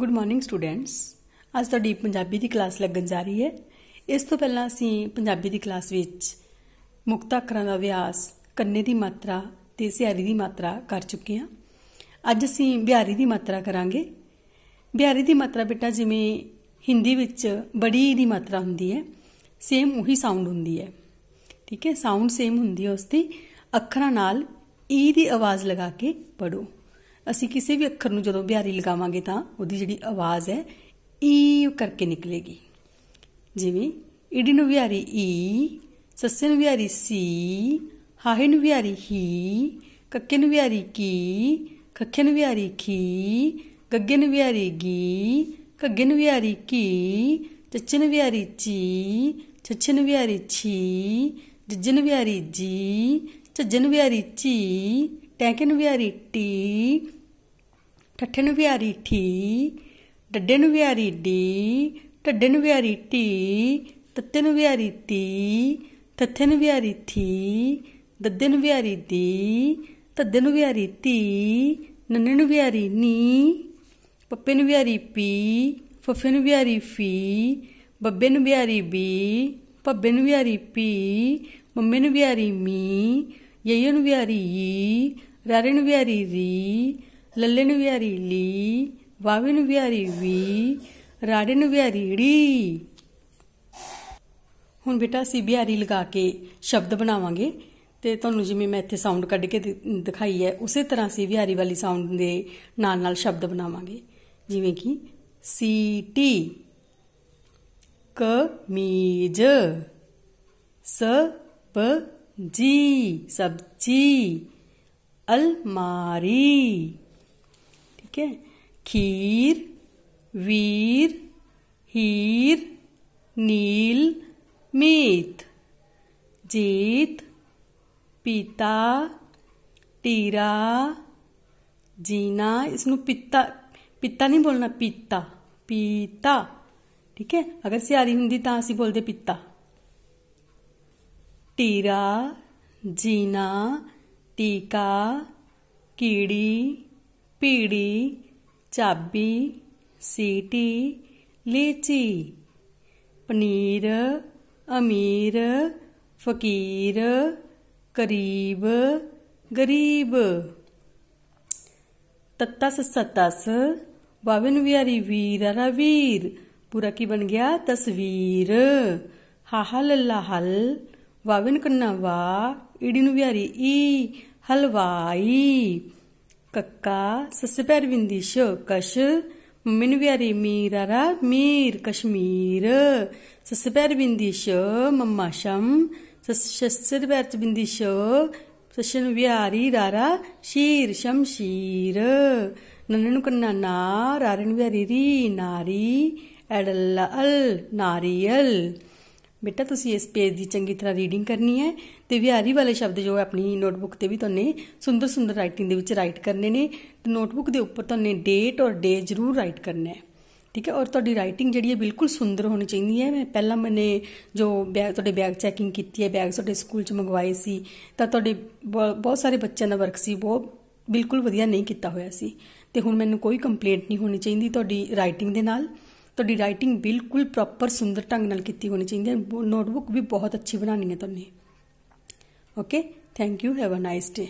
good morning students ਅੱਜ ਤੁਹਾਡੀ ਪੰਜਾਬੀ ਦੀ class ਲੱਗਣ ਜਾ ਰਹੀ ਹੈ ਇਸ ਤੋਂ ਪਹਿਲਾਂ ਅਸੀਂ ਪੰਜਾਬੀ ਦੀ ਕਲਾਸ ਵਿੱਚ ਮੁਕਤ ਅੱਖਰਾਂ ਦਾ ਅਭਿਆਸ ਕੰਨੇ ਦੀ ਮਾਤਰਾ ਤੇ ਸਿਆਰੀ ਦੀ ਮਾਤਰਾ ਕਰ ਚੁੱਕੇ ਹਾਂ ਅੱਜ ਅਸੀਂ ਬਿਹਾਰੀ ਦੀ ਮਾਤਰਾ ਕਰਾਂਗੇ ਬਿਹਾਰੀ ਦੀ ਮਾਤਰਾ ਬੇਟਾ ਜਿਵੇਂ ਹਿੰਦੀ ਵਿੱਚ ਬੜੀ ਦੀ ਮਾਤਰਾ ਹੁੰਦੀ ਹੈ ਸੇਮ ਉਹੀ ਸਾਊਂਡ ਹੁੰਦੀ ਹੈ ਠੀਕ ਹੈ ਸਾਊਂਡ ਸੇਮ ਹੁੰਦੀ ਹੈ ਉਸ ਦੀ ਅੱਖਰਾਂ ਨਾਲ ਈ e ਦੀ ਆਵਾਜ਼ ਲਗਾ ਕੇ ਪੜੋ ਅਸੀਂ ਕਿਸੇ ਵੀ ਅੱਖਰ ਨੂੰ ਜਦੋਂ ਬਿਹਾਰੀ ਲਗਾਵਾਂਗੇ ਤਾਂ ਉਹਦੀ ਜਿਹੜੀ ਆਵਾਜ਼ ਹੈ ਈ ਕਰਕੇ ਨਿਕਲੇਗੀ ਜਿਵੇਂ ਈਡੀ ਨੂੰ ਬਿਹਾਰੀ ਈ ਸੱਸੇ ਨੂੰ ਬਿਹਾਰੀ ਸੀ ਹਾਹੇ ਨੂੰ ਬਿਹਾਰੀ ਹੀ ਕੱਕੇ ਨੂੰ ਬਿਹਾਰੀ ਕੀ ਖੱਖੇ ਨੂੰ ਬਿਹਾਰੀ ਖੀ ਗੱਗੇ ਨੂੰ ਬਿਹਾਰੀ ਗੀ ਕੱਗੇ ਨੂੰ ਬਿਹਾਰੀ ਕੀ ਚੱਚੇ ਨੂੰ ਬਿਹਾਰੀ ਚੀ ਛੱਛੇ ਨੂੰ ਬਿਹਾਰੀ ਛੀ ਜੱਜੇ ਨੂੰ ਬਿਹਾਰੀ ਜੀ ਝੱਜੇ ਨੂੰ ਬਿਹਾਰੀ ਚੀ ਟੈਂਕੇ ਨੂੰ ਵਿਹਾਰੀ ਟੀ ਠੱਠੇ ਨੂੰ ਵਿਹਾਰੀ ਠੀ ਡੱਡੇ ਨੂੰ ਵਿਹਾਰੀ ਡੀ ਢੱਡੇ ਨੂੰ ਵਿਹਾਰੀ ਟੀ ਤੱਤੇ ਨੂੰ ਵਿਹਾਰੀ ਤੀ ਤੱਥੇ ਨੂੰ ਵਿਹਾਰੀ ਥੀ ਦੱਦੇ ਨੂੰ ਵਿਹਾਰੀ ਦੀ ਧੱਦੇ ਨੂੰ ਵਿਹਾਰੀ ਤੀ ਨੰਨੇ ਨੂੰ ਵਿਹਾਰੀ ਨੀ ਪੱਪੇ ਨੂੰ ਵਿਹਾਰੀ ਪੀ ਫੱਫੇ ਨੂੰ ਵਿਹਾਰੀ ਫੀ ਬੱਬੇ ਨੂੰ ਵਿਹਾਰੀ ਬੀ ਭੱਬੇ ਨੂੰ ਵਿਹਾਰੀ ਪੀ ਮੰਮੇ ਨੂੰ ਵਿਹਾਰੀ ਮੀ ਯਈਏ ਨੂੰ ਵਿਹਾਰੀ ਈ ਰਰਨ ਵਿਹਾਰੀ ਰੀ ਲੱਲਣ ਵਿਹਾਰੀ ਲੀ ਵਾਵਨ ਵਿਹਾਰੀ ਵੀ ਰਾੜਨ ਵਿਹਾਰੀ ੜੀ ਹੁਣ ਬੇਟਾ ਸੀ ਬਿਹਾਰੀ ਲਗਾ ਕੇ ਸ਼ਬਦ ਬਣਾਵਾਂਗੇ ਤੇ ਤੁਹਾਨੂੰ ਜਿਵੇਂ ਮੈਂ ਇੱਥੇ ਸਾਊਂਡ ਕੱਢ ਕੇ ਦਿਖਾਈ ਹੈ ਉਸੇ ਤਰ੍ਹਾਂ ਸੀ ਬਿਹਾਰੀ ਵਾਲੀ ਸਾਊਂਡ ਦੇ ਨਾਲ ਨਾਲ ਸ਼ਬਦ ਬਣਾਵਾਂਗੇ ਜਿਵੇਂ ਕਿ ਸੀ ਟੀ ਕ ਸ ਪ ਜੀ ਸਬਜੀ अलमारी ठीक है खीर वीर हीर नील मीत जीत पीता टीरा जीना इसमें पिता पिता नहीं बोलना पिता पीता ठीक है अगर सियारी हिंदी तो असी बोलते पिता टीरा जीना ਟੀਕਾ ਕੀੜੀ ਪੀੜੀ ਚਾਬੀ ਸੀਟੀ ਲੀਚੀ ਪਨੀਰ ਅਮੀਰ ਫਕੀਰ ਕਰੀਬ ਗਰੀਬ ਤੱਤਸ ਸਤਸ ਬਵਨ ਵਿਆਰੀ ਵੀਰ ਰਵੀਰ ਪੂਰਾ ਕੀ ਬਣ ਗਿਆ ਤਸਵੀਰ ਹਾ ਹਲ ਲਹਲ ਵਵਨ ਕੰਨਾ ਵਾ ਈਡੀ ਨੂੰ ਵਿਆਰੀ ਈ ਹਲਵਾਈ हलवाई कक्का सस्से पैर बिंदिश कश मम्मी ने प्यारी मीरारा मीर कश्मीर सस्से पैर बिंदिश मम्मा ਚ सस्से ਸ਼ੋ च बिंदिश सशन व्यारी रारा शीर शमशीर ਨੂੰ ਕੰਨਾ ना रारन व्यारी ਰੀ ਨਾਰੀ ਐਡਲ ਅਲ ਨਾਰੀਅਲ ਬੇਟਾ ਤੁਸੀਂ ਇਸ ਪੇਜ ਦੀ ਚੰਗੀ ਤਰ੍ਹਾਂ ਰੀਡਿੰਗ ਕਰਨੀ ਹੈ ਤੇ ਵਿਹਾਰੀ ਵਾਲੇ ਸ਼ਬਦ ਜੋ ਆਪਣੀ ਨੋਟਬੁੱਕ ਤੇ ਵੀ ਤੁਹਾਨੂੰ ਸੁੰਦਰ ਸੁੰਦਰ ਰਾਈਟਿੰਗ ਦੇ ਵਿੱਚ ਰਾਈਟ ਕਰਨੇ ਨੇ ਤੇ ਨੋਟਬੁੱਕ ਦੇ ਉੱਪਰ ਤੁਹਾਨੂੰ ਡੇਟ ਔਰ ਡੇ ਜ਼ਰੂਰ ਰਾਈਟ ਕਰਨਾ ਹੈ ਠੀਕ ਹੈ ਔਰ ਤੁਹਾਡੀ ਰਾਈਟਿੰਗ ਜਿਹੜੀ ਹੈ ਬਿਲਕੁਲ ਸੁੰਦਰ ਹੋਣੀ ਚਾਹੀਦੀ ਹੈ ਮੈਂ ਪਹਿਲਾਂ ਮੈਨੇ ਜੋ ਬੈਗ ਤੁਹਾਡੇ ਬੈਗ ਚੈਕਿੰਗ ਕੀਤੀ ਹੈ ਬੈਗ ਤੁਹਾਡੇ ਸਕੂਲ ਚ ਮੰਗਵਾਏ ਸੀ ਤਾਂ ਤੁਹਾਡੇ ਬਹੁਤ ਸਾਰੇ ਬੱਚਿਆਂ ਦਾ ਵਰਕ ਸੀ ਉਹ ਬਿਲਕੁਲ ਵਧੀਆ ਨਹੀਂ ਕੀਤਾ ਹੋਇਆ ਸੀ ਤੇ ਹੁਣ ਮੈਨੂੰ ਕੋਈ ਕੰਪਲੇਂਟ ਨਹੀਂ ਹੋਣੀ ਚਾਹੀਦੀ ਤੁਹਾਡੀ ਰਾਈਟਿੰਗ ਦੇ ਨਾਲ ਤੁਹਾਡੀ ਰਾਈਟਿੰਗ ਬਿਲਕੁਲ ਪ੍ਰੋਪਰ ਸੁੰਦਰ ਢੰਗ ਨਾਲ ਕੀਤੀ ਹੋਣੀ ਚਾਹੀਦੀ ਹੈ ਨੋਟਬੁੱਕ ਵੀ ਬਹੁਤ ਅੱਛੀ ਬਣਾਣੀ ਹੈ ਤੁਹਾਨੂੰ okay thank you have a nice day